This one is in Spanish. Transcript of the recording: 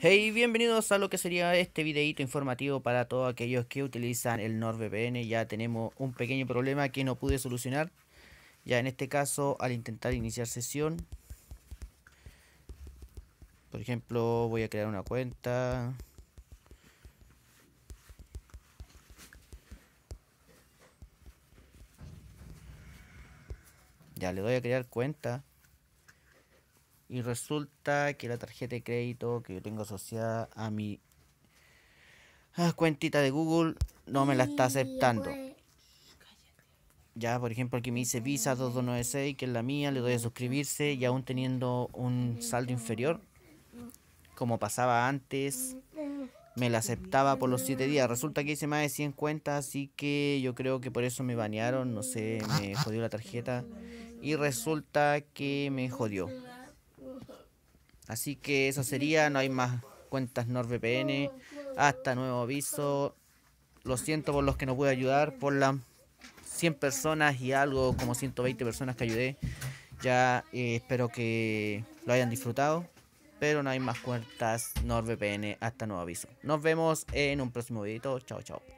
Hey, bienvenidos a lo que sería este videito informativo para todos aquellos que utilizan el NordVPN. Ya tenemos un pequeño problema que no pude solucionar. Ya en este caso, al intentar iniciar sesión, por ejemplo, voy a crear una cuenta. Ya le doy a crear cuenta y resulta que la tarjeta de crédito que yo tengo asociada a mi cuentita de Google no me la está aceptando. Ya, por ejemplo, aquí me dice Visa 2296, que es la mía, le doy a suscribirse y aún teniendo un saldo inferior, como pasaba antes, me la aceptaba por los 7 días. Resulta que hice más de 100 cuentas, así que yo creo que por eso me banearon, no sé, me jodió la tarjeta y resulta que me jodió. Así que eso sería, no hay más cuentas NordVPN. Hasta nuevo aviso. Lo siento por los que no pude ayudar, por las 100 personas y algo como 120 personas que ayudé. Ya eh, espero que lo hayan disfrutado. Pero no hay más cuentas NordVPN. Hasta nuevo aviso. Nos vemos en un próximo video. Chao, chao.